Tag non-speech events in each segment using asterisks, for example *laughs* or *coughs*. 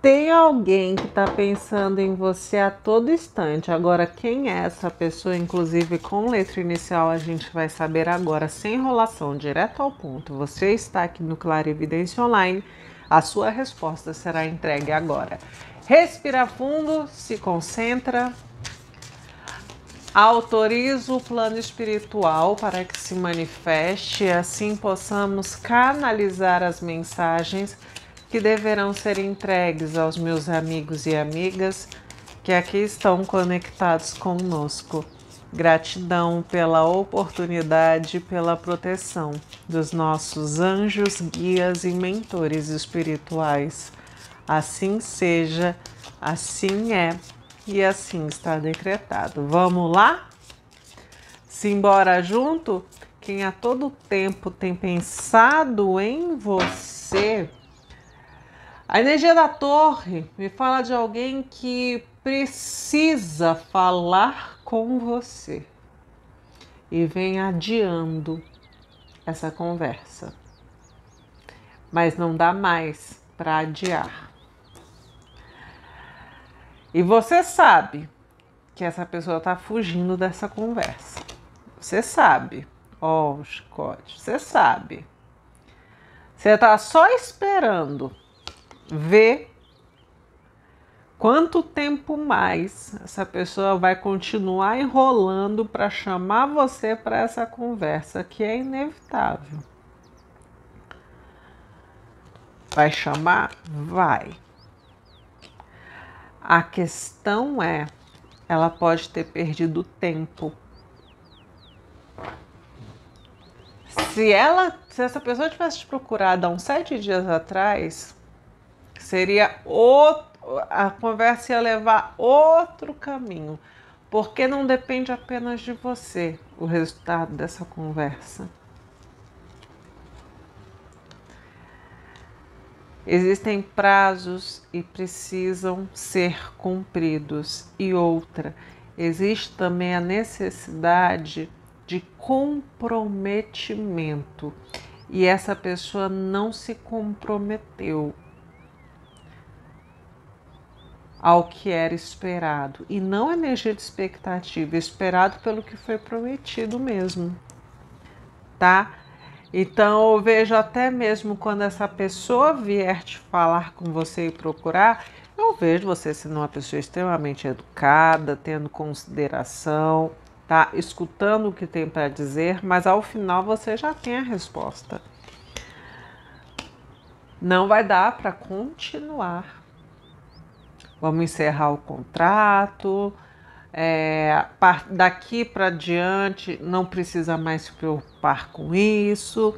Tem alguém que está pensando em você a todo instante. Agora, quem é essa pessoa? Inclusive, com letra inicial, a gente vai saber agora, sem enrolação, direto ao ponto. Você está aqui no Claro Evidência Online. A sua resposta será entregue agora. Respira fundo, se concentra. Autorizo o plano espiritual para que se manifeste, assim possamos canalizar as mensagens que deverão ser entregues aos meus amigos e amigas que aqui estão conectados conosco. Gratidão pela oportunidade e pela proteção dos nossos anjos, guias e mentores espirituais. Assim seja, assim é e assim está decretado. Vamos lá? Simbora junto? Quem a todo tempo tem pensado em você a energia da torre me fala de alguém que precisa falar com você e vem adiando essa conversa. Mas não dá mais para adiar. E você sabe que essa pessoa está fugindo dessa conversa. Você sabe. Ó, oh, chicote, você sabe. Você está só esperando ver quanto tempo mais essa pessoa vai continuar enrolando para chamar você para essa conversa que é inevitável. Vai chamar? Vai. A questão é, ela pode ter perdido tempo. Se ela, se essa pessoa tivesse te procurado há uns sete dias atrás, Seria outro, a conversa ia levar outro caminho, porque não depende apenas de você o resultado dessa conversa. Existem prazos e precisam ser cumpridos. E outra, existe também a necessidade de comprometimento. E essa pessoa não se comprometeu, ao que era esperado e não energia de expectativa, esperado pelo que foi prometido mesmo, tá? Então eu vejo até mesmo quando essa pessoa vier te falar com você e procurar, eu vejo você sendo uma pessoa extremamente educada, tendo consideração, tá? Escutando o que tem para dizer, mas ao final você já tem a resposta. Não vai dar para continuar vamos encerrar o contrato. É, daqui para diante não precisa mais se preocupar com isso.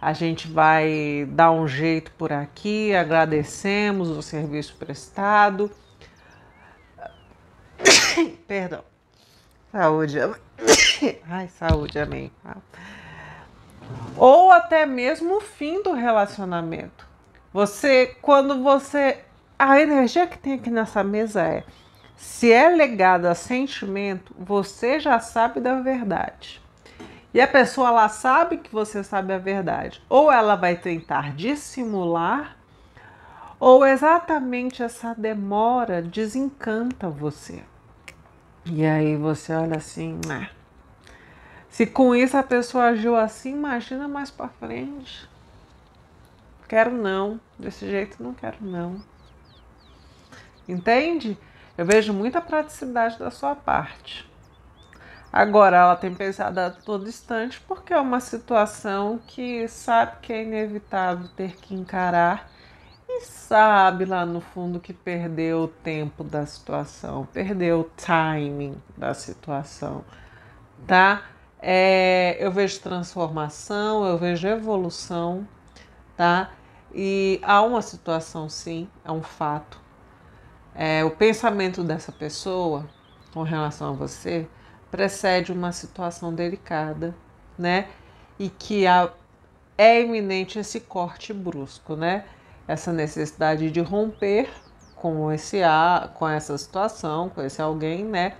A gente vai dar um jeito por aqui, agradecemos o serviço prestado. *coughs* Perdão. Saúde. *coughs* Ai, saúde, amém. Ou até mesmo o fim do relacionamento. Você, quando você a energia que tem aqui nessa mesa é: se é legado a sentimento, você já sabe da verdade. E a pessoa lá sabe que você sabe a verdade. Ou ela vai tentar dissimular, ou exatamente essa demora desencanta você. E aí você olha assim, né? Se com isso a pessoa agiu assim, imagina mais para frente. Quero não, desse jeito não quero não. Entende? Eu vejo muita praticidade da sua parte. Agora ela tem pensado a todo instante porque é uma situação que sabe que é inevitável ter que encarar e sabe lá no fundo que perdeu o tempo da situação, perdeu o timing da situação, tá? É, eu vejo transformação, eu vejo evolução, tá? E há uma situação, sim, é um fato é, o pensamento dessa pessoa com relação a você precede uma situação delicada, né? E que é iminente esse corte brusco, né? Essa necessidade de romper com esse a, com essa situação, com esse alguém, né?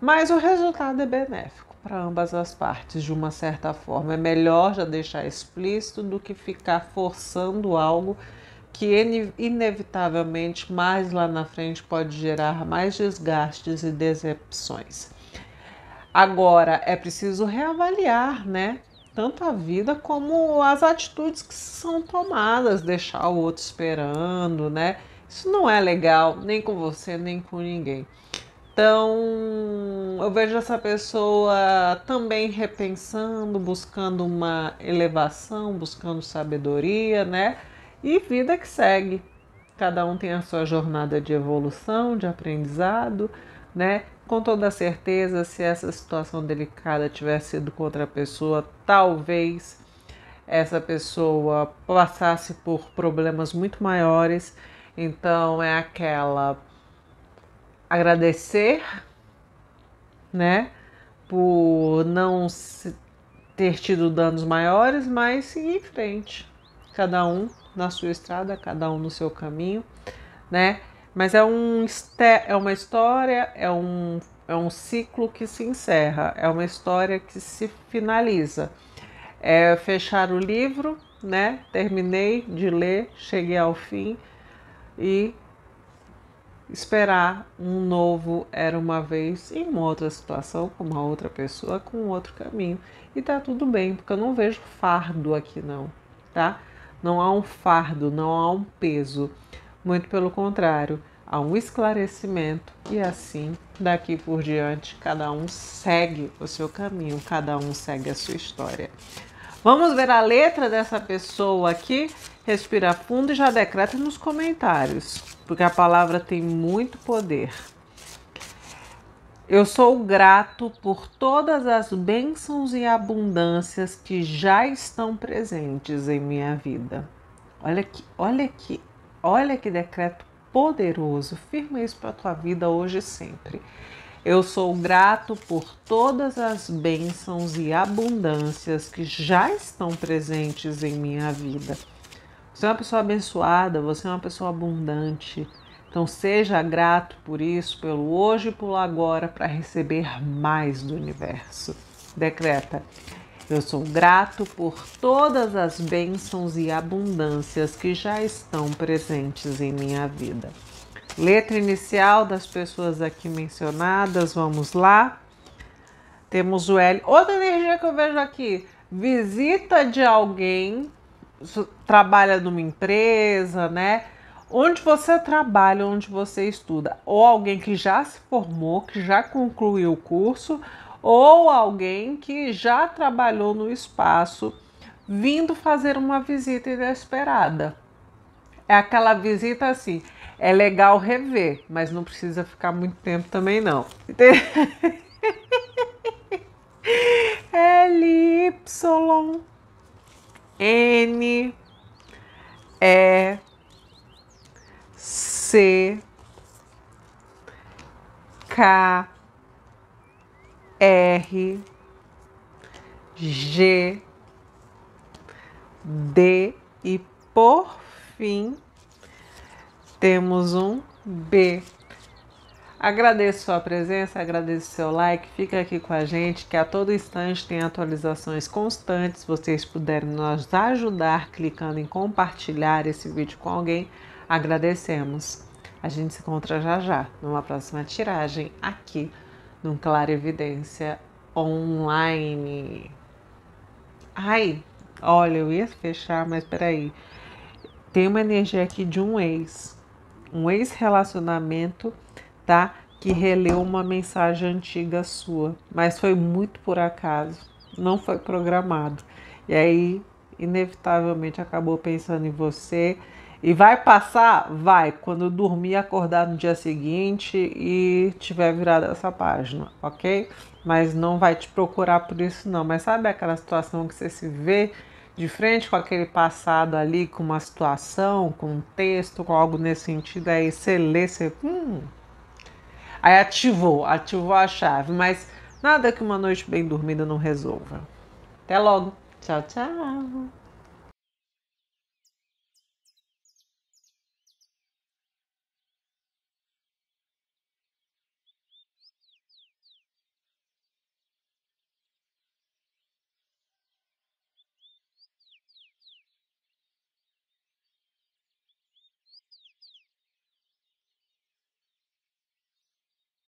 Mas o resultado é benéfico para ambas as partes, de uma certa forma. É melhor já deixar explícito do que ficar forçando algo que inevitavelmente mais lá na frente pode gerar mais desgastes e decepções. Agora é preciso reavaliar, né? Tanto a vida como as atitudes que são tomadas, deixar o outro esperando, né? Isso não é legal, nem com você, nem com ninguém. Então, eu vejo essa pessoa também repensando, buscando uma elevação, buscando sabedoria, né? E vida que segue. Cada um tem a sua jornada de evolução, de aprendizado, né? Com toda certeza, se essa situação delicada tivesse sido com outra pessoa, talvez essa pessoa passasse por problemas muito maiores. Então é aquela agradecer, né, por não ter tido danos maiores, mas seguir em frente, cada um na sua estrada, cada um no seu caminho, né? Mas é, um, é uma história, é um, é um ciclo que se encerra, é uma história que se finaliza. É fechar o livro, né? Terminei de ler, cheguei ao fim e esperar um novo era uma vez em uma outra situação, com uma outra pessoa, com outro caminho. E tá tudo bem, porque eu não vejo fardo aqui não, tá? não há um fardo, não há um peso. Muito pelo contrário, há um esclarecimento e assim, daqui por diante, cada um segue o seu caminho, cada um segue a sua história. Vamos ver a letra dessa pessoa aqui? Respira fundo e já decreta nos comentários, porque a palavra tem muito poder. Eu sou grato por todas as bênçãos e abundâncias que já estão presentes em minha vida. Olha que, olha que, olha que decreto poderoso. Firma isso para a tua vida hoje e sempre. Eu sou grato por todas as bênçãos e abundâncias que já estão presentes em minha vida. Você é uma pessoa abençoada, você é uma pessoa abundante. Então seja grato por isso, pelo hoje e pelo agora, para receber mais do universo. Decreta. Eu sou grato por todas as bênçãos e abundâncias que já estão presentes em minha vida. Letra inicial das pessoas aqui mencionadas, vamos lá. Temos o L. Outra energia que eu vejo aqui: visita de alguém, trabalha numa empresa, né? Onde você trabalha, onde você estuda, ou alguém que já se formou, que já concluiu o curso, ou alguém que já trabalhou no espaço, vindo fazer uma visita inesperada. É aquela visita assim, é legal rever, mas não precisa ficar muito tempo também não. *laughs* L Y N E C K R G D e por fim temos um B. Agradeço sua presença, agradeço seu like, fica aqui com a gente, que a todo instante tem atualizações constantes. vocês puderem nos ajudar clicando em compartilhar esse vídeo com alguém, Agradecemos. A gente se encontra já já numa próxima tiragem aqui no Claro Evidência Online. Ai, olha, eu ia fechar, mas peraí. Tem uma energia aqui de um ex, um ex-relacionamento, tá? Que releu uma mensagem antiga sua, mas foi muito por acaso, não foi programado. E aí, inevitavelmente, acabou pensando em você e vai passar? Vai, quando eu dormir, acordar no dia seguinte e tiver virado essa página, ok? Mas não vai te procurar por isso, não. Mas sabe aquela situação que você se vê de frente com aquele passado ali, com uma situação, com um texto, com algo nesse sentido, aí você lê, você. Hum. Aí ativou, ativou a chave. Mas nada que uma noite bem dormida não resolva. Até logo. Tchau, tchau.